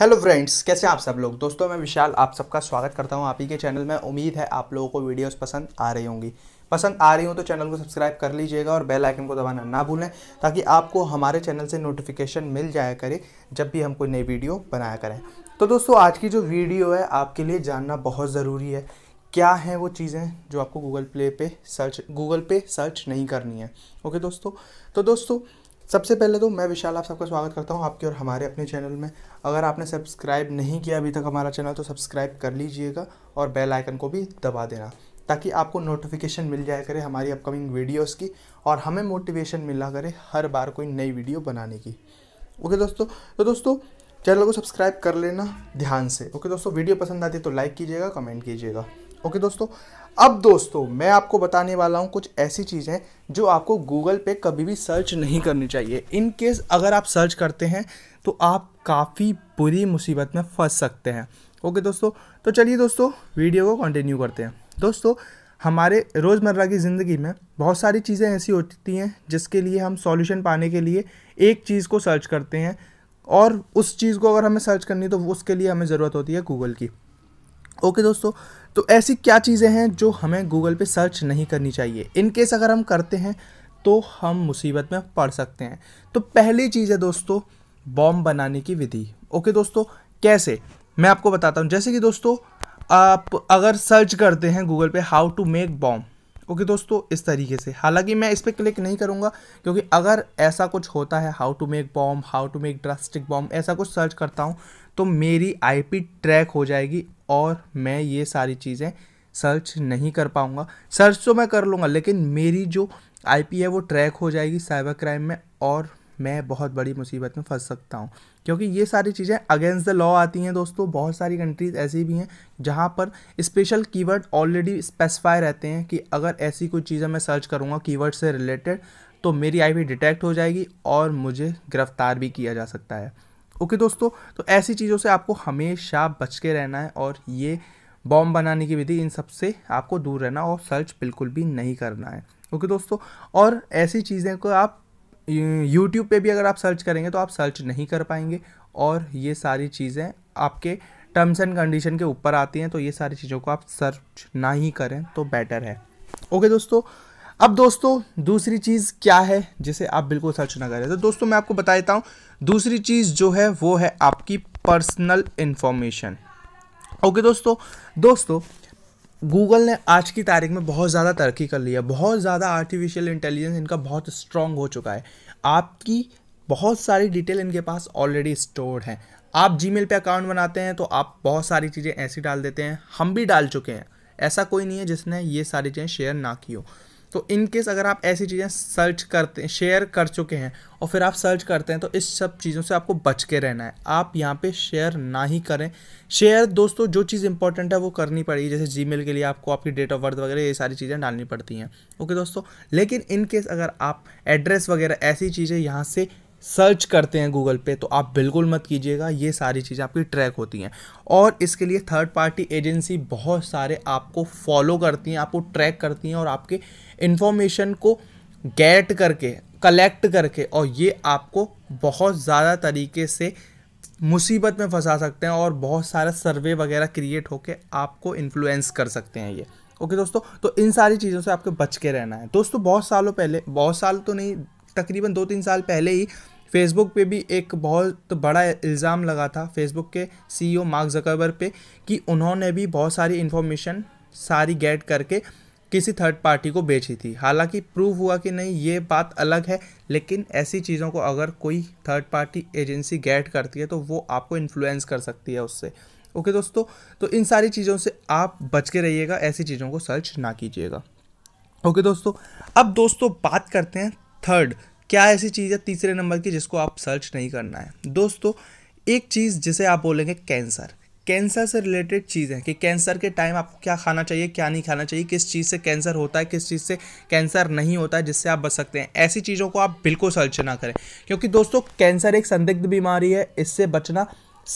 hello friends कैसे हैं आप सब लोग दोस्तों मैं विशाल आप सबका स्वागत करता हूं आप ही के चैनल में उम्मीद है आप लोगों को वीडियोस पसंद आ रही होंगी पसंद आ रही हो तो चैनल को सब्सक्राइब कर लीजिएगा और बेल आइकन को दबाना ना भूलें ताकि आपको हमारे चैनल से नोटिफिकेशन मिल जाया करे जब भी हम कोई नई वीडियो बनाया करें तो दोस्तों आज की जो वीडियो है आपके लिए जानना बहुत ज़रूरी है क्या है वो चीज़ें जो आपको गूगल प्ले पे सर्च गूगल पे सर्च नहीं करनी है ओके दोस्तों तो दोस्तों सबसे पहले तो मैं विशाल आप सबका स्वागत करता हूँ आपके और हमारे अपने चैनल में अगर आपने सब्सक्राइब नहीं किया अभी तक हमारा चैनल तो सब्सक्राइब कर लीजिएगा और बेल आइकन को भी दबा देना ताकि आपको नोटिफिकेशन मिल जाया करे हमारी अपकमिंग वीडियोस की और हमें मोटिवेशन मिला करे हर बार कोई नई वीडियो बनाने की ओके दोस्तों तो दोस्तों चैनल को सब्सक्राइब कर लेना ध्यान से ओके दोस्तों वीडियो पसंद आती है तो लाइक कीजिएगा कमेंट कीजिएगा ओके दोस्तों अब दोस्तों मैं आपको बताने वाला हूँ कुछ ऐसी चीज़ें जो आपको गूगल पे कभी भी सर्च नहीं करनी चाहिए इन केस अगर आप सर्च करते हैं तो आप काफ़ी बुरी मुसीबत में फंस सकते हैं ओके दोस्तों तो चलिए दोस्तों वीडियो को कंटिन्यू करते हैं दोस्तों हमारे रोज़मर्रा की ज़िंदगी में बहुत सारी चीज़ें ऐसी होती हैं जिसके लिए हम सॉल्यूशन पाने के लिए एक चीज़ को सर्च करते हैं और उस चीज़ को अगर हमें सर्च करनी है तो उसके लिए हमें ज़रूरत होती है गूगल की ओके okay दोस्तों तो ऐसी क्या चीज़ें हैं जो हमें गूगल पे सर्च नहीं करनी चाहिए इन केस अगर हम करते हैं तो हम मुसीबत में पड़ सकते हैं तो पहली चीज़ है दोस्तों बॉम्ब बनाने की विधि ओके okay दोस्तों कैसे मैं आपको बताता हूँ जैसे कि दोस्तों आप अगर सर्च करते हैं गूगल पे how to make bomb okay okay, दोस्तों इस तरीके से हालांकि मैं इस पर क्लिक नहीं करूँगा क्योंकि अगर ऐसा कुछ होता है how to make bomb how to make drastic bomb ऐसा कुछ सर्च करता हूँ तो मेरी आईपी ट्रैक हो जाएगी और मैं ये सारी चीज़ें सर्च नहीं कर पाऊँगा सर्च तो मैं कर लूँगा लेकिन मेरी जो आईपी है वो ट्रैक हो जाएगी साइबर क्राइम में और मैं बहुत बड़ी मुसीबत में फंस सकता हूँ क्योंकि ये सारी चीज़ें अगेंस्ट द लॉ आती हैं दोस्तों बहुत सारी कंट्रीज़ ऐसी भी हैं जहाँ पर स्पेशल कीवर्ड ऑलरेडी स्पेसिफाई रहते हैं कि अगर ऐसी कोई चीज़ें मैं सर्च करूँगा कीवर्ड से रिलेटेड तो मेरी आईपी डिटेक्ट हो जाएगी और मुझे गिरफ्तार भी किया जा सकता है ओके दोस्तों तो ऐसी चीज़ों से आपको हमेशा बच के रहना है और ये बॉम्ब बनाने की विधि इन सब से आपको दूर रहना और सर्च बिल्कुल भी नहीं करना है ओके दोस्तों और ऐसी चीज़ें को आप यूट्यूब पे भी अगर आप सर्च करेंगे तो आप सर्च नहीं कर पाएंगे और ये सारी चीज़ें आपके टर्म्स एंड कंडीशन के ऊपर आती हैं तो ये सारी चीज़ों को आप सर्च ना ही करें तो बेटर है ओके दोस्तों अब दोस्तों दूसरी चीज़ क्या है जिसे आप बिल्कुल सर्च ना करें तो दोस्तों मैं आपको बता देता हूँ दूसरी चीज़ जो है वो है आपकी पर्सनल इन्फॉर्मेशन ओके दोस्तों दोस्तों गूगल ने आज की तारीख में बहुत ज़्यादा तरक्की कर ली है बहुत ज़्यादा आर्टिफिशियल इंटेलिजेंस इनका बहुत स्ट्रॉन्ग हो चुका है आपकी बहुत सारी डिटेल इनके पास ऑलरेडी स्टोर्ड है आप जी पर अकाउंट बनाते हैं तो आप बहुत सारी चीज़ें ऐसी डाल देते हैं हम भी डाल चुके हैं ऐसा कोई नहीं है जिसने ये सारी चीज़ें शेयर ना की हो तो इन केस अगर आप ऐसी चीज़ें सर्च करते हैं शेयर कर चुके हैं और फिर आप सर्च करते हैं तो इस सब चीज़ों से आपको बच के रहना है आप यहाँ पे शेयर ना ही करें शेयर दोस्तों जो चीज़ इंपॉर्टेंट है वो करनी पड़ेगी जैसे जी के लिए आपको आपकी डेट ऑफ बर्थ वगैरह ये सारी चीज़ें डालनी पड़ती हैं ओके दोस्तों लेकिन इन केस अगर आप एड्रेस वगैरह ऐसी चीज़ें यहाँ से सर्च करते हैं गूगल पे तो आप बिल्कुल मत कीजिएगा ये सारी चीज़ें आपकी ट्रैक होती हैं और इसके लिए थर्ड पार्टी एजेंसी बहुत सारे आपको फॉलो करती हैं आपको ट्रैक करती हैं और आपके इन्फॉर्मेशन को गेट करके कलेक्ट करके और ये आपको बहुत ज़्यादा तरीके से मुसीबत में फंसा सकते हैं और बहुत सारा सर्वे वगैरह क्रिएट होकर आपको इन्फ्लुएंस कर सकते हैं ये ओके दोस्तों तो इन सारी चीज़ों से आपको बच के रहना है दोस्तों बहुत सालों पहले बहुत साल तो नहीं तकरीबन दो तीन साल पहले ही फेसबुक पे भी एक बहुत बड़ा इल्ज़ाम लगा था फेसबुक के सीईओ मार्क जकबर पे कि उन्होंने भी बहुत सारी इन्फॉर्मेशन सारी गेट करके किसी थर्ड पार्टी को बेची थी हालांकि प्रूव हुआ कि नहीं ये बात अलग है लेकिन ऐसी चीज़ों को अगर कोई थर्ड पार्टी एजेंसी गेट करती है तो वो आपको इन्फ्लुएंस कर सकती है उससे ओके दोस्तों तो इन सारी चीज़ों से आप बच के रहिएगा ऐसी चीज़ों को सर्च ना कीजिएगा ओके दोस्तों अब दोस्तों बात करते हैं थर्ड क्या ऐसी चीज़ है तीसरे नंबर की जिसको आप सर्च नहीं करना है दोस्तों एक चीज़ जिसे आप बोलेंगे कैंसर कैंसर से रिलेटेड चीज़ें कि कैंसर के टाइम आपको क्या खाना चाहिए क्या नहीं खाना चाहिए किस चीज़ से कैंसर होता है किस चीज़ से कैंसर नहीं होता है जिससे आप बच सकते हैं ऐसी चीज़ों को आप बिल्कुल सर्च ना करें क्योंकि दोस्तों कैंसर एक संदिग्ध बीमारी है इससे बचना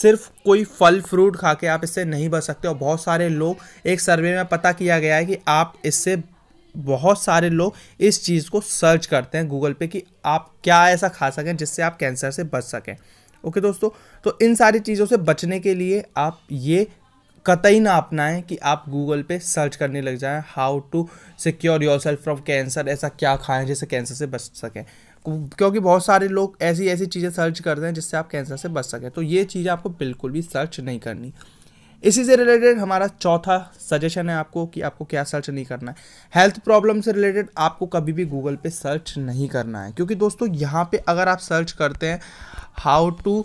सिर्फ कोई फल फ्रूट खा के आप इससे नहीं बच सकते और बहुत सारे लोग एक सर्वे में पता किया गया है कि आप इससे बहुत सारे लोग इस चीज़ को सर्च करते हैं गूगल पे कि आप क्या ऐसा खा सकें जिससे आप कैंसर से बच सकें ओके दोस्तों तो इन सारी चीज़ों से बचने के लिए आप ये कतई ना अपनाएं कि आप गूगल पे सर्च करने लग जाएं how to secure yourself from cancer ऐसा क्या खाएं जिससे कैंसर से बच सकें क्योंकि बहुत सारे लोग ऐसी ऐसी चीज़ें सर्च करते हैं जिससे आप कैंसर से बच सकें तो ये चीज़ें आपको बिल्कुल भी सर्च नहीं करनी इसी से रिलेटेड हमारा चौथा सजेशन है आपको कि आपको क्या सर्च नहीं करना है हेल्थ प्रॉब्लम से रिलेटेड आपको कभी भी गूगल पे सर्च नहीं करना है क्योंकि दोस्तों यहाँ पे अगर आप सर्च करते हैं हाउ टू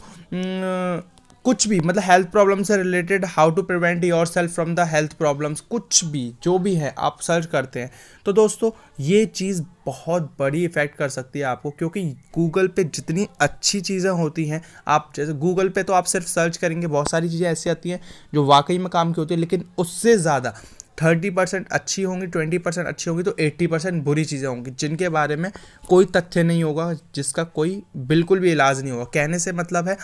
कुछ भी मतलब हेल्थ प्रॉब्लम से related how to prevent yourself from the health problems कुछ भी जो भी है आप सर्च करते हैं तो दोस्तों ये चीज़ बहुत बड़ी इफ़ेक्ट कर सकती है आपको क्योंकि गूगल पे जितनी अच्छी चीज़ें होती हैं आप जैसे गूगल पे तो आप सिर्फ सर्च करेंगे बहुत सारी चीज़ें ऐसी आती हैं जो वाकई में काम की होती है लेकिन उससे ज़्यादा थर्टी परसेंट अच्छी होंगी ट्वेंटी परसेंट अच्छी होंगी तो एट्टी परसेंट बुरी चीज़ें होंगी जिनके बारे में कोई तथ्य नहीं होगा जिसका कोई बिल्कुल भी इलाज नहीं होगा कहने से मतलब है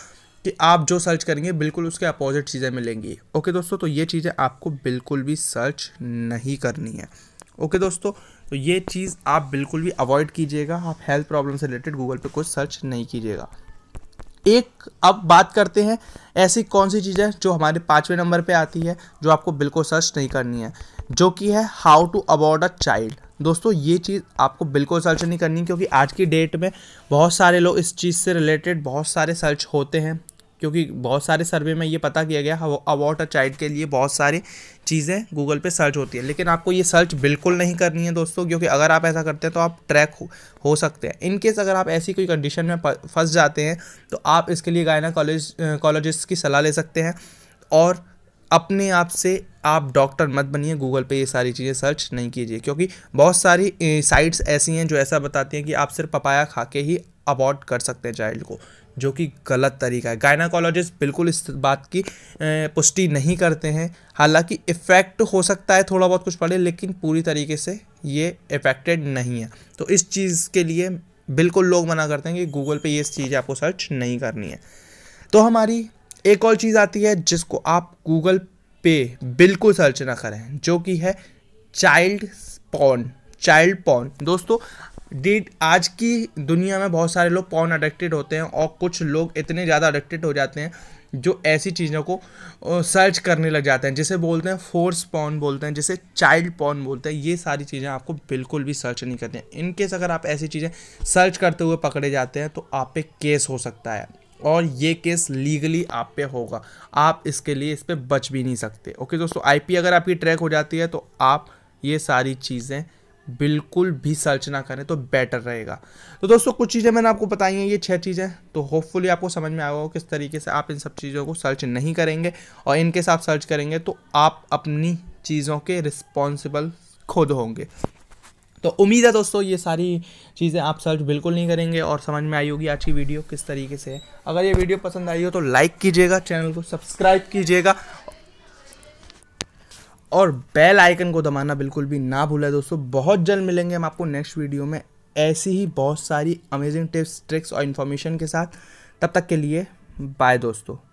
कि आप जो सर्च करेंगे बिल्कुल उसके अपोजिट चीज़ें मिलेंगी ओके दोस्तों तो ये चीज़ें आपको बिल्कुल भी सर्च नहीं करनी है ओके दोस्तों तो ये चीज़ आप बिल्कुल भी अवॉइड कीजिएगा आप हेल्थ प्रॉब्लम से रिलेटेड गूगल पे कुछ सर्च नहीं कीजिएगा एक अब बात करते हैं ऐसी कौन सी चीज़ें जो हमारे पाँचवें नंबर पे आती है जो आपको बिल्कुल सर्च नहीं करनी है जो कि है how to abort a child दोस्तों ये चीज़ आपको बिल्कुल सर्च नहीं करनी क्योंकि आज की डेट में बहुत सारे लोग इस चीज़ से रिलेटेड बहुत सारे सर्च होते हैं क्योंकि बहुत सारे सर्वे में ये पता किया गया अबाउट अ चाइल्ड के लिए बहुत सारी चीज़ें गूगल पे सर्च होती है लेकिन आपको ये सर्च बिल्कुल नहीं करनी है दोस्तों क्योंकि अगर आप ऐसा करते हैं तो आप ट्रैक हो, हो सकते हैं इनकेस अगर आप ऐसी कोई कंडीशन में फंस जाते हैं तो आप इसके लिए गायना कॉलेज कॉलेजिस्ट की सलाह ले सकते हैं और अपने आप से आप डॉक्टर मत बनिए गूगल पे ये सारी चीज़ें सर्च नहीं कीजिए क्योंकि बहुत सारी साइट्स ऐसी हैं जो ऐसा बताती हैं कि आप सिर्फ पपाया खा के ही अबॉर्ड कर सकते हैं चाइल्ड को जो कि गलत तरीका है गायनाकोलॉजिस्ट बिल्कुल इस बात की पुष्टि नहीं करते हैं हालांकि इफ़ेक्ट हो सकता है थोड़ा बहुत कुछ पड़े लेकिन पूरी तरीके से ये इफ़ेक्टेड नहीं है तो इस चीज़ के लिए बिल्कुल लोग मना करते हैं कि गूगल पे ये चीज़ आपको सर्च नहीं करनी है तो हमारी एक और चीज़ आती है जिसको आप गूगल पे बिल्कुल सर्च ना करें जो कि है चाइल्ड पॉन चाइल्ड पॉन दोस्तों डेट आज की दुनिया में बहुत सारे लोग पॉन अडिक्टेड होते हैं और कुछ लोग इतने ज़्यादा अडिक्टेड हो जाते हैं जो ऐसी चीज़ों को सर्च करने लग जाते हैं जिसे बोलते हैं फोर्स पॉन बोलते हैं जिसे चाइल्ड पॉन बोलते हैं ये सारी चीज़ें आपको बिल्कुल भी सर्च नहीं करते हैं इनकेस अगर आप ऐसी चीज़ें सर्च करते हुए पकड़े जाते हैं तो आप पे केस हो सकता है और ये केस लीगली आप पे होगा आप इसके लिए इस पर बच भी नहीं सकते ओके दोस्तों आईपी अगर आपकी ट्रैक हो जाती है तो आप ये सारी चीज़ें बिल्कुल भी सर्च ना करें तो बेटर रहेगा तो दोस्तों कुछ चीज़ें मैंने आपको बताई हैं ये छह चीज़ें तो होपफुली आपको समझ में आएगा किस तरीके से आप इन सब चीज़ों को सर्च नहीं करेंगे और इनके साथ सर्च करेंगे तो आप अपनी चीज़ों के रिस्पॉन्सिबल खुद होंगे तो उम्मीद है दोस्तों ये सारी चीज़ें आप सर्च बिल्कुल नहीं करेंगे और समझ में आई होगी आज की वीडियो किस तरीके से है अगर ये वीडियो पसंद आई हो तो लाइक कीजिएगा चैनल को सब्सक्राइब कीजिएगा और बेल आइकन को दबाना बिल्कुल भी ना भूलें दोस्तों बहुत जल्द मिलेंगे हम आपको नेक्स्ट वीडियो में ऐसी ही बहुत सारी अमेजिंग टिप्स ट्रिक्स और इन्फॉर्मेशन के साथ तब तक के लिए बाय दोस्तों